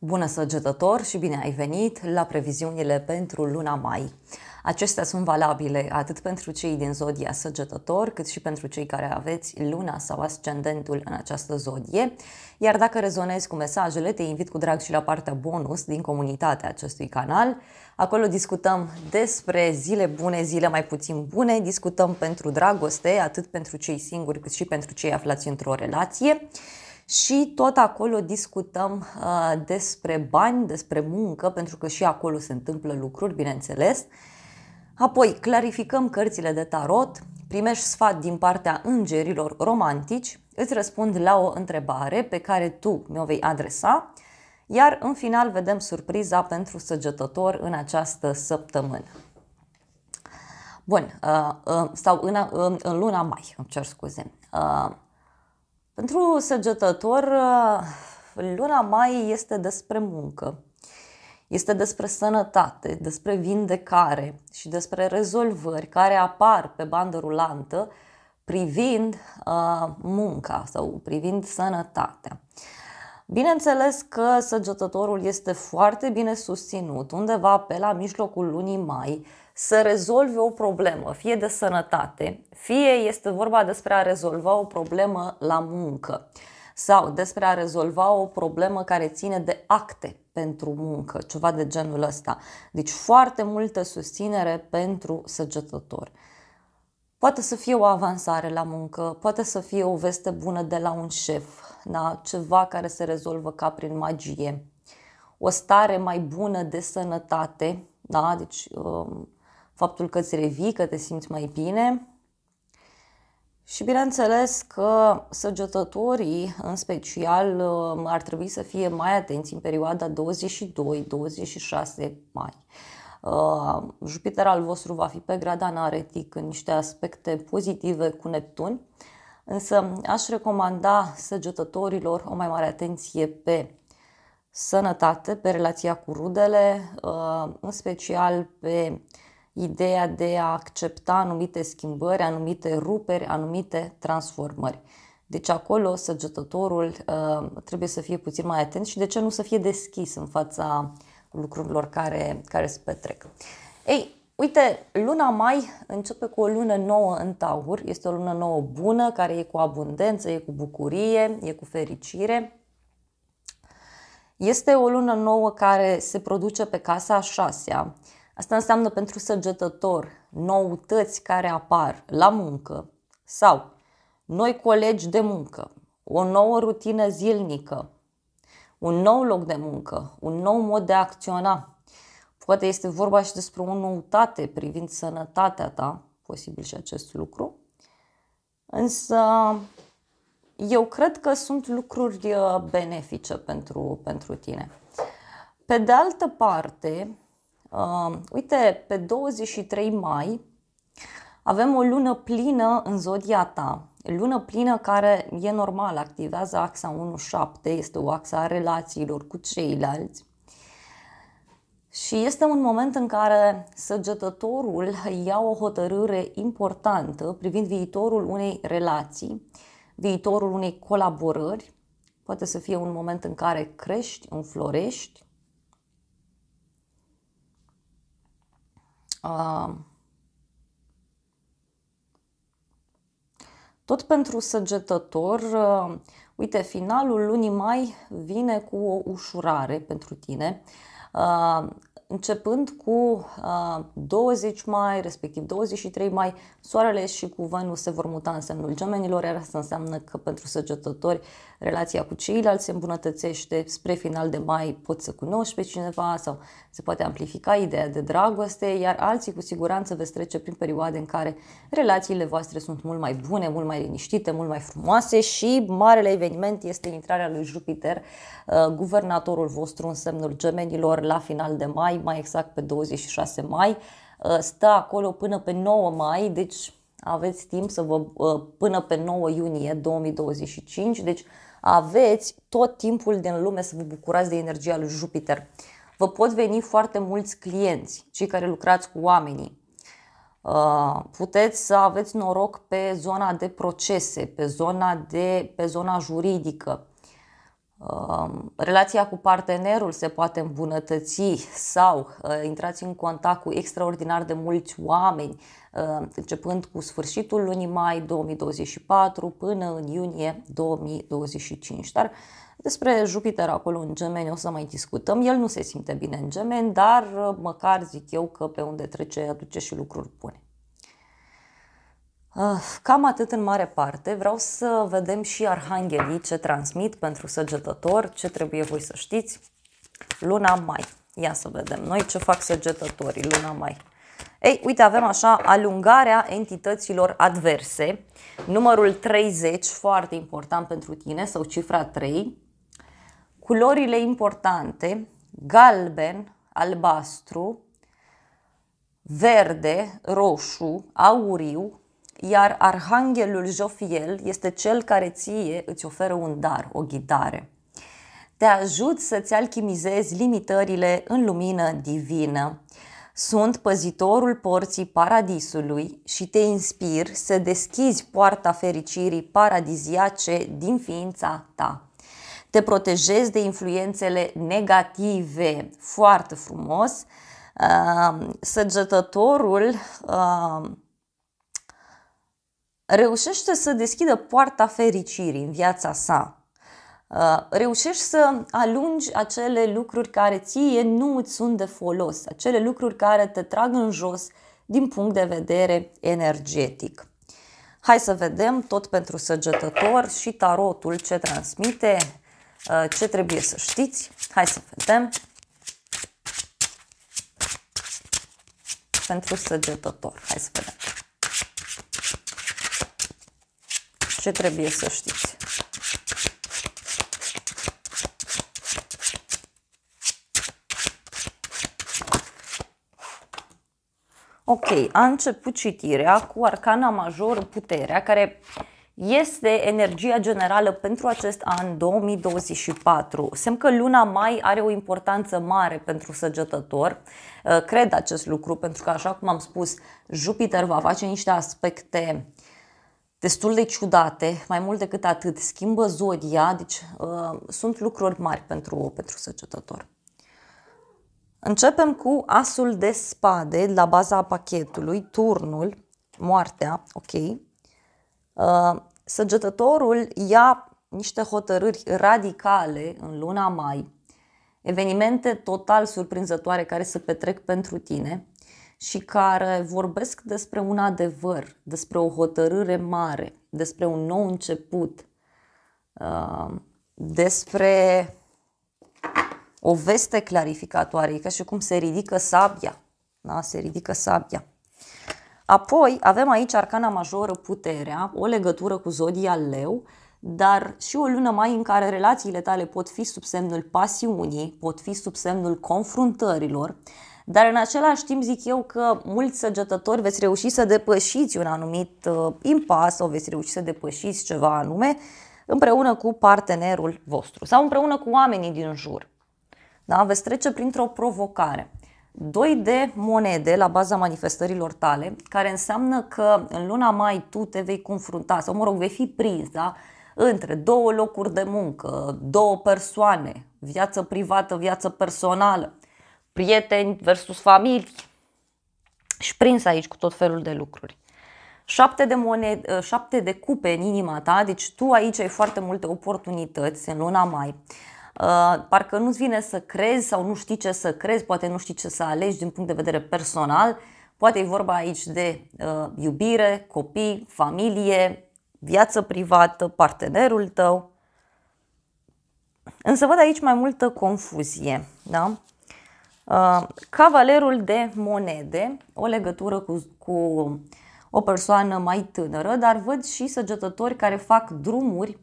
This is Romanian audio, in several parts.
Bună săgetător și bine ai venit la previziunile pentru luna mai. Acestea sunt valabile atât pentru cei din zodia săgetător, cât și pentru cei care aveți luna sau ascendentul în această zodie. Iar dacă rezonezi cu mesajele, te invit cu drag și la partea bonus din comunitatea acestui canal. Acolo discutăm despre zile bune, zile mai puțin bune, discutăm pentru dragoste, atât pentru cei singuri cât și pentru cei aflați într-o relație și tot acolo discutăm uh, despre bani, despre muncă, pentru că și acolo se întâmplă lucruri, bineînțeles. Apoi clarificăm cărțile de tarot, primești sfat din partea îngerilor romantici, îți răspund la o întrebare pe care tu mi-o vei adresa, iar în final vedem surpriza pentru săgetător în această săptămână. Bun, uh, uh, sau în, uh, în luna mai, îmi cer scuze. Uh, pentru săgetător, uh, luna mai este despre muncă, este despre sănătate, despre vindecare și despre rezolvări care apar pe bandă rulantă privind uh, munca sau privind sănătatea. Bineînțeles că săgetătorul este foarte bine susținut, undeva pe la mijlocul lunii mai, să rezolve o problemă, fie de sănătate, fie este vorba despre a rezolva o problemă la muncă sau despre a rezolva o problemă care ține de acte pentru muncă, ceva de genul ăsta. Deci foarte multă susținere pentru săgetător. Poate să fie o avansare la muncă, poate să fie o veste bună de la un șef, da? ceva care se rezolvă ca prin magie, o stare mai bună de sănătate, da? deci um, faptul că îți revii, că te simți mai bine. Și bineînțeles că săgetătorii, în special, uh, ar trebui să fie mai atenți în perioada 22-26 mai. Uh, Jupiter al vostru va fi pe grada naretic în niște aspecte pozitive cu Neptun, însă aș recomanda săgetătorilor o mai mare atenție pe sănătate, pe relația cu rudele, uh, în special pe uh, ideea de a accepta anumite schimbări, anumite ruperi, anumite transformări. Deci acolo săgetătorul uh, trebuie să fie puțin mai atent și de ce nu să fie deschis în fața lucrurilor care, care se petrec. Ei, uite, luna mai începe cu o lună nouă în taur, este o lună nouă bună, care e cu abundență, e cu bucurie, e cu fericire. Este o lună nouă care se produce pe casa a șasea, uh, Asta înseamnă pentru săgetător noutăți care apar la muncă sau noi colegi de muncă, o nouă rutină zilnică, un nou loc de muncă, un nou mod de a acționa. Poate este vorba și despre o noutate privind sănătatea ta, posibil și acest lucru. Însă eu cred că sunt lucruri uh, benefice pentru, pentru tine. Pe de altă parte, Uh, uite, pe 23 mai avem o lună plină în zodia ta. Lună plină care e normal, activează axa 1-7, este o axa a relațiilor cu ceilalți. Și este un moment în care săgetătorul ia o hotărâre importantă privind viitorul unei relații, viitorul unei colaborări. Poate să fie un moment în care crești, înflorești, Um, tot pentru săgetător, um, uite, finalul lunii mai vine cu o ușurare pentru tine. Um, începând cu uh, 20 mai, respectiv 23 mai, soarele și cu Venus se vor muta în semnul gemenilor, iar asta înseamnă că pentru săgetători relația cu ceilalți se îmbunătățește, spre final de mai Poți să cunoști pe cineva sau se poate amplifica ideea de dragoste, iar alții cu siguranță veți trece prin perioade în care relațiile voastre sunt mult mai bune, mult mai liniștite, mult mai frumoase și marele eveniment este intrarea lui Jupiter, uh, guvernatorul vostru în semnul gemenilor la final de mai, mai, mai exact pe 26 mai, uh, stă acolo până pe 9 mai, deci aveți timp să vă uh, până pe 9 iunie 2025, deci aveți tot timpul din lume să vă bucurați de energia lui Jupiter. Vă pot veni foarte mulți clienți, cei care lucrați cu oamenii. Uh, puteți să aveți noroc pe zona de procese, pe zona, de, pe zona juridică, Um, relația cu partenerul se poate îmbunătăți sau uh, intrați în contact cu extraordinar de mulți oameni, uh, începând cu sfârșitul lunii mai 2024 până în iunie 2025. Dar despre Jupiter acolo în gemeni o să mai discutăm. El nu se simte bine în gemeni, dar uh, măcar zic eu că pe unde trece aduce și lucruri bune. Ah, cam atât în mare parte. Vreau să vedem și arhanghelii ce transmit pentru săgetător, ce trebuie voi să știți. Luna mai. Ia să vedem noi ce fac săgetătorii luna mai. Ei, uite, avem așa alungarea entităților adverse, numărul 30, foarte important pentru tine, sau cifra 3, culorile importante, galben, albastru, verde, roșu, auriu, iar arhanghelul Jofiel este cel care ție îți oferă un dar, o ghidare. Te ajut să-ți alchimizezi limitările în lumină divină. Sunt păzitorul porții paradisului și te inspir să deschizi poarta fericirii paradiziace din ființa ta. Te protejezi de influențele negative, foarte frumos. Săgetătorul reușește să deschidă poarta fericirii în viața sa. Uh, reușești să alungi acele lucruri care ție nu îți sunt de folos, acele lucruri care te trag în jos din punct de vedere energetic. Hai să vedem tot pentru săgetător și tarotul ce transmite, uh, ce trebuie să știți. Hai să vedem. Pentru săgetător. Hai să vedem. ce trebuie să știți. Ok, a început citirea cu arcana major puterea, care este energia generală pentru acest an 2024. Semn că luna mai are o importanță mare pentru săgetător. Cred acest lucru pentru că, așa cum am spus, Jupiter va face niște aspecte destul de ciudate, mai mult decât atât, schimbă zodia, deci uh, sunt lucruri mari pentru, pentru săgetător. Începem cu asul de spade la baza pachetului, turnul, moartea, ok. Uh, săgetătorul ia niște hotărâri radicale în luna mai, evenimente total surprinzătoare care se petrec pentru tine, și care vorbesc despre un adevăr, despre o hotărâre mare, despre un nou început, uh, despre o veste clarificatoare, e ca și cum se ridică sabia. Da? Se ridică sabia. Apoi avem aici arcana majoră puterea, o legătură cu zodia leu, dar și o lună mai în care relațiile tale pot fi sub semnul pasiunii, pot fi sub semnul confruntărilor, dar în același timp zic eu că mulți săgetători veți reuși să depășiți un anumit uh, impas sau veți reuși să depășiți ceva anume împreună cu partenerul vostru sau împreună cu oamenii din jur. Da? Veți trece printr-o provocare. Doi de monede la baza manifestărilor tale, care înseamnă că în luna mai tu te vei confrunta sau, mă rog, vei fi prins, da? Între două locuri de muncă, două persoane, viață privată, viață personală prieteni versus familie, și prins aici cu tot felul de lucruri. Șapte de, moned, ă, șapte de cupe în inima ta, deci tu aici ai foarte multe oportunități în luna mai. Uh, parcă nu-ți vine să crezi sau nu știi ce să crezi, poate nu știi ce să alegi din punct de vedere personal, poate e vorba aici de uh, iubire, copii, familie, viață privată, partenerul tău. Însă văd aici mai multă confuzie, da? Uh, cavalerul de monede, o legătură cu, cu o persoană mai tânără, dar văd și săgetători care fac drumuri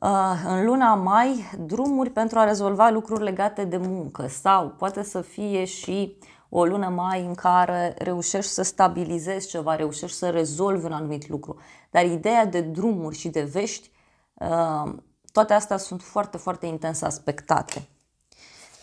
uh, în luna mai, drumuri pentru a rezolva lucruri legate de muncă sau poate să fie și o lună mai în care reușești să stabilizezi ceva, reușești să rezolvi un anumit lucru. Dar ideea de drumuri și de vești, uh, toate astea sunt foarte, foarte intens aspectate.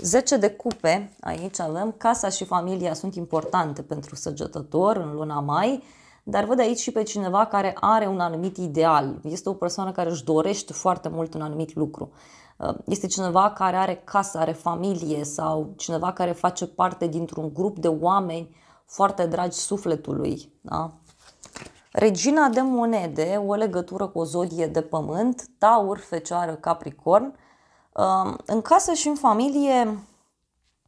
10 de cupe, aici avem, casa și familia sunt importante pentru săgetător în luna mai, dar văd aici și pe cineva care are un anumit ideal. Este o persoană care își dorește foarte mult un anumit lucru. Uh, este cineva care are casă, are familie sau cineva care face parte dintr-un grup de oameni foarte dragi sufletului. Da? Regina de monede, o legătură cu o zodie de pământ, taur, fecioară, capricorn – în casă și în familie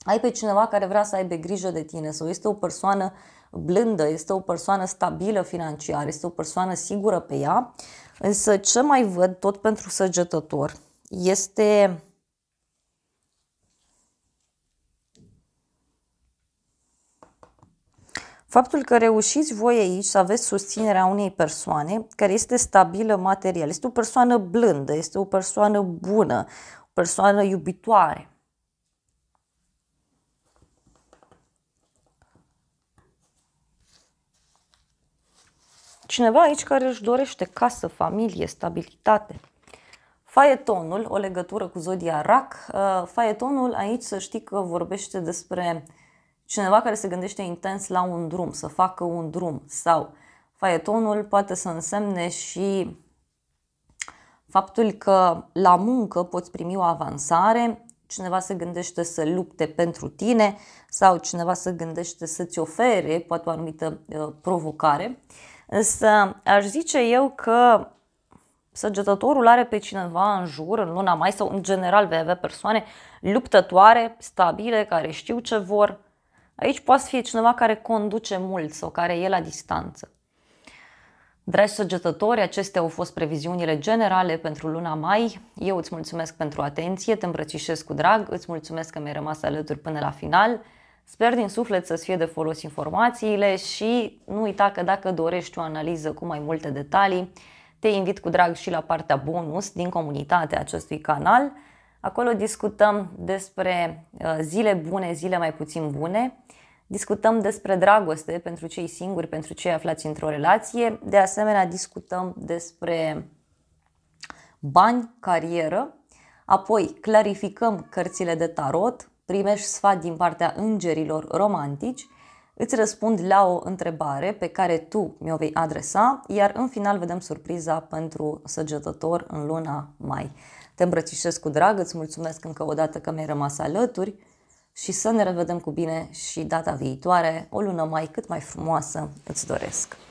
ai pe cineva care vrea să aibă grijă de tine sau este o persoană blândă, este o persoană stabilă financiar, este o persoană sigură pe ea, însă ce mai văd tot pentru săgetător este Faptul că reușiți voi aici să aveți susținerea unei persoane care este stabilă material, este o persoană blândă, este o persoană bună, persoană iubitoare. Cineva aici care își dorește casă, familie, stabilitate. Faetonul, o legătură cu zodia RAC. Uh, faetonul aici să știi că vorbește despre cineva care se gândește intens la un drum, să facă un drum sau faetonul poate să însemne și Faptul că la muncă poți primi o avansare, cineva se gândește să lupte pentru tine sau cineva se gândește să-ți ofere poate o anumită uh, provocare. Însă aș zice eu că săgetătorul are pe cineva în jur în luna mai sau în general vei avea persoane luptătoare, stabile, care știu ce vor. Aici poate fi cineva care conduce mult sau care e la distanță. Dragi săgetători, acestea au fost previziunile generale pentru luna mai. Eu îți mulțumesc pentru atenție, te îmbrățișez cu drag, îți mulțumesc că mi-ai rămas alături până la final. Sper din suflet să-ți fie de folos informațiile și nu uita că dacă dorești o analiză cu mai multe detalii, te invit cu drag și la partea bonus din comunitatea acestui canal. Acolo discutăm despre uh, zile bune, zile mai puțin bune, Discutăm despre dragoste pentru cei singuri, pentru cei aflați într-o relație. De asemenea, discutăm despre bani, carieră. Apoi clarificăm cărțile de tarot, primești sfat din partea îngerilor romantici, îți răspund la o întrebare pe care tu mi-o vei adresa, iar în final vedem surpriza pentru săgetător în luna mai. Te îmbrățișez cu drag, îți mulțumesc încă o dată că mi-ai rămas alături și să ne revedem cu bine și data viitoare, o lună mai cât mai frumoasă îți doresc.